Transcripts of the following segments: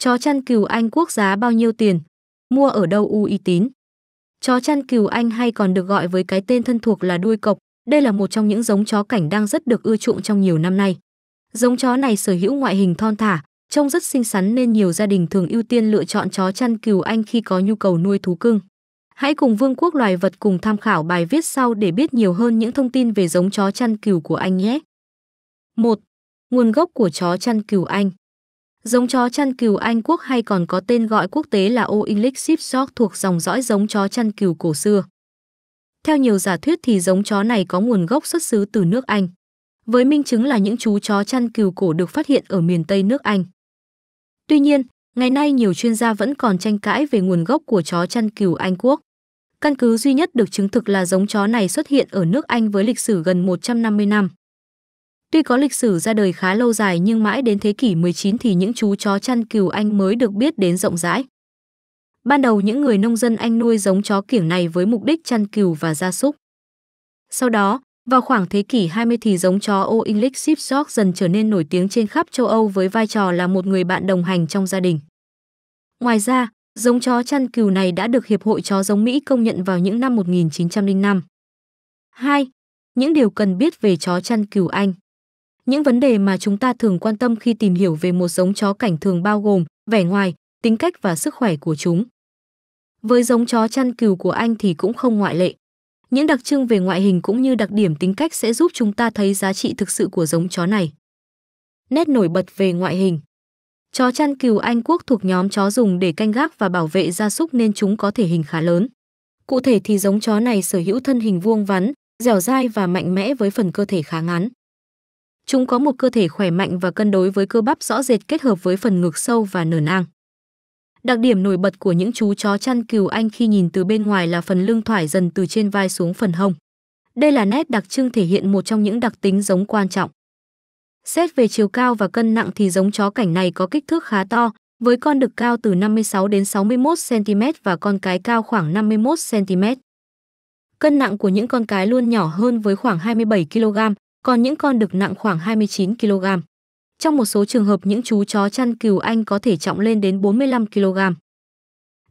Chó chăn cừu Anh quốc giá bao nhiêu tiền? Mua ở đâu uy tín? Chó chăn cừu Anh hay còn được gọi với cái tên thân thuộc là đuôi cộc, đây là một trong những giống chó cảnh đang rất được ưa chuộng trong nhiều năm nay. Giống chó này sở hữu ngoại hình thon thả, trông rất xinh xắn nên nhiều gia đình thường ưu tiên lựa chọn chó chăn cừu Anh khi có nhu cầu nuôi thú cưng. Hãy cùng Vương quốc loài vật cùng tham khảo bài viết sau để biết nhiều hơn những thông tin về giống chó chăn cừu của Anh nhé. 1. Nguồn gốc của chó chăn cừu Anh Giống chó chăn cừu Anh Quốc hay còn có tên gọi quốc tế là O English Sheepdog thuộc dòng dõi giống chó chăn cừu cổ xưa. Theo nhiều giả thuyết thì giống chó này có nguồn gốc xuất xứ từ nước Anh. Với minh chứng là những chú chó chăn cừu cổ được phát hiện ở miền Tây nước Anh. Tuy nhiên, ngày nay nhiều chuyên gia vẫn còn tranh cãi về nguồn gốc của chó chăn cừu Anh Quốc. Căn cứ duy nhất được chứng thực là giống chó này xuất hiện ở nước Anh với lịch sử gần 150 năm. Tuy có lịch sử ra đời khá lâu dài nhưng mãi đến thế kỷ 19 thì những chú chó chăn cừu Anh mới được biết đến rộng rãi. Ban đầu những người nông dân Anh nuôi giống chó kiểu này với mục đích chăn cừu và gia súc. Sau đó, vào khoảng thế kỷ 20 thì giống chó Oinlick Sheepdog dần trở nên nổi tiếng trên khắp châu Âu với vai trò là một người bạn đồng hành trong gia đình. Ngoài ra, giống chó chăn cừu này đã được Hiệp hội chó giống Mỹ công nhận vào những năm 1905. 2. Những điều cần biết về chó chăn cừu Anh những vấn đề mà chúng ta thường quan tâm khi tìm hiểu về một giống chó cảnh thường bao gồm vẻ ngoài, tính cách và sức khỏe của chúng. Với giống chó chăn cừu của anh thì cũng không ngoại lệ. Những đặc trưng về ngoại hình cũng như đặc điểm tính cách sẽ giúp chúng ta thấy giá trị thực sự của giống chó này. Nét nổi bật về ngoại hình Chó chăn cừu Anh Quốc thuộc nhóm chó dùng để canh gác và bảo vệ gia súc nên chúng có thể hình khá lớn. Cụ thể thì giống chó này sở hữu thân hình vuông vắn, dẻo dai và mạnh mẽ với phần cơ thể khá ngắn. Chúng có một cơ thể khỏe mạnh và cân đối với cơ bắp rõ rệt kết hợp với phần ngực sâu và nở nang. Đặc điểm nổi bật của những chú chó chăn cừu Anh khi nhìn từ bên ngoài là phần lưng thoải dần từ trên vai xuống phần hông. Đây là nét đặc trưng thể hiện một trong những đặc tính giống quan trọng. Xét về chiều cao và cân nặng thì giống chó cảnh này có kích thước khá to, với con đực cao từ 56 đến 61 cm và con cái cao khoảng 51 cm. Cân nặng của những con cái luôn nhỏ hơn với khoảng 27 kg, còn những con đực nặng khoảng 29 kg. Trong một số trường hợp những chú chó chăn cừu Anh có thể trọng lên đến 45 kg.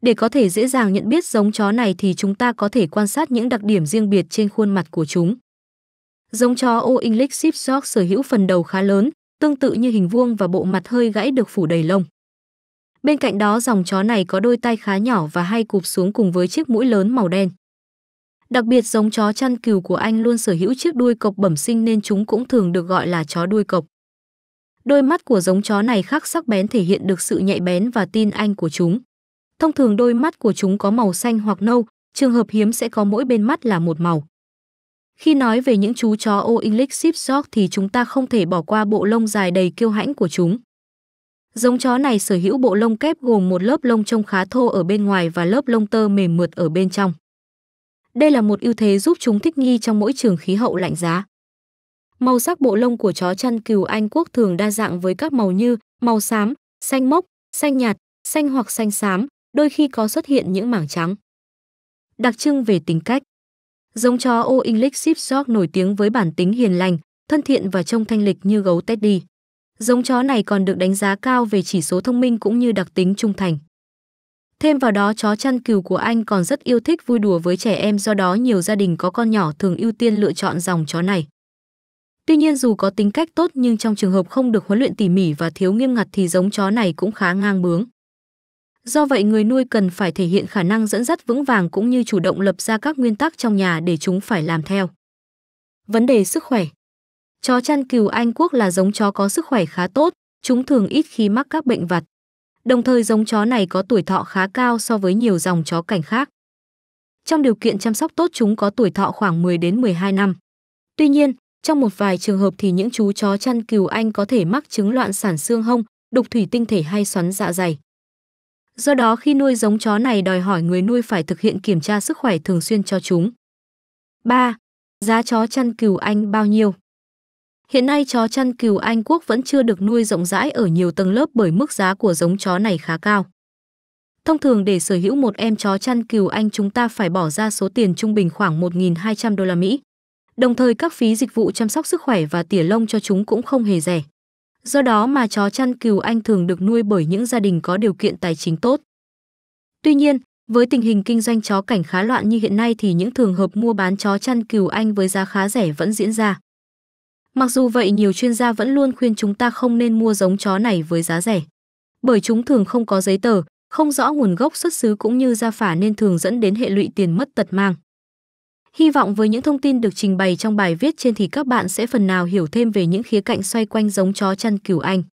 Để có thể dễ dàng nhận biết giống chó này thì chúng ta có thể quan sát những đặc điểm riêng biệt trên khuôn mặt của chúng. Giống chó O English Sheepdog sở hữu phần đầu khá lớn, tương tự như hình vuông và bộ mặt hơi gãy được phủ đầy lông. Bên cạnh đó dòng chó này có đôi tay khá nhỏ và hay cụp xuống cùng với chiếc mũi lớn màu đen. Đặc biệt giống chó chăn cừu của anh luôn sở hữu chiếc đuôi cộc bẩm sinh nên chúng cũng thường được gọi là chó đuôi cộc. Đôi mắt của giống chó này khác sắc bén thể hiện được sự nhạy bén và tin anh của chúng. Thông thường đôi mắt của chúng có màu xanh hoặc nâu, trường hợp hiếm sẽ có mỗi bên mắt là một màu. Khi nói về những chú chó ô English Sheepdog thì chúng ta không thể bỏ qua bộ lông dài đầy kiêu hãnh của chúng. Giống chó này sở hữu bộ lông kép gồm một lớp lông trông khá thô ở bên ngoài và lớp lông tơ mềm mượt ở bên trong. Đây là một ưu thế giúp chúng thích nghi trong mỗi trường khí hậu lạnh giá. Màu sắc bộ lông của chó chăn cừu Anh Quốc thường đa dạng với các màu như màu xám, xanh mốc, xanh nhạt, xanh hoặc xanh xám, đôi khi có xuất hiện những mảng trắng. Đặc trưng về tính cách Giống chó O English Sheepdog nổi tiếng với bản tính hiền lành, thân thiện và trông thanh lịch như gấu Teddy. Giống chó này còn được đánh giá cao về chỉ số thông minh cũng như đặc tính trung thành. Thêm vào đó chó chăn cừu của anh còn rất yêu thích vui đùa với trẻ em do đó nhiều gia đình có con nhỏ thường ưu tiên lựa chọn dòng chó này. Tuy nhiên dù có tính cách tốt nhưng trong trường hợp không được huấn luyện tỉ mỉ và thiếu nghiêm ngặt thì giống chó này cũng khá ngang bướng. Do vậy người nuôi cần phải thể hiện khả năng dẫn dắt vững vàng cũng như chủ động lập ra các nguyên tắc trong nhà để chúng phải làm theo. Vấn đề sức khỏe Chó chăn cừu Anh Quốc là giống chó có sức khỏe khá tốt, chúng thường ít khi mắc các bệnh vặt. Đồng thời giống chó này có tuổi thọ khá cao so với nhiều dòng chó cảnh khác. Trong điều kiện chăm sóc tốt chúng có tuổi thọ khoảng 10 đến 12 năm. Tuy nhiên, trong một vài trường hợp thì những chú chó chăn cừu Anh có thể mắc chứng loạn sản xương hông, đục thủy tinh thể hay xoắn dạ dày. Do đó khi nuôi giống chó này đòi hỏi người nuôi phải thực hiện kiểm tra sức khỏe thường xuyên cho chúng. 3. Giá chó chăn cừu Anh bao nhiêu? Hiện nay chó chăn cừu Anh Quốc vẫn chưa được nuôi rộng rãi ở nhiều tầng lớp bởi mức giá của giống chó này khá cao. Thông thường để sở hữu một em chó chăn cừu Anh chúng ta phải bỏ ra số tiền trung bình khoảng 1.200 đô la Mỹ. Đồng thời các phí dịch vụ chăm sóc sức khỏe và tỉa lông cho chúng cũng không hề rẻ. Do đó mà chó chăn cừu Anh thường được nuôi bởi những gia đình có điều kiện tài chính tốt. Tuy nhiên, với tình hình kinh doanh chó cảnh khá loạn như hiện nay thì những trường hợp mua bán chó chăn cừu Anh với giá khá rẻ vẫn diễn ra. Mặc dù vậy nhiều chuyên gia vẫn luôn khuyên chúng ta không nên mua giống chó này với giá rẻ. Bởi chúng thường không có giấy tờ, không rõ nguồn gốc xuất xứ cũng như gia phả nên thường dẫn đến hệ lụy tiền mất tật mang. Hy vọng với những thông tin được trình bày trong bài viết trên thì các bạn sẽ phần nào hiểu thêm về những khía cạnh xoay quanh giống chó chăn cửu Anh.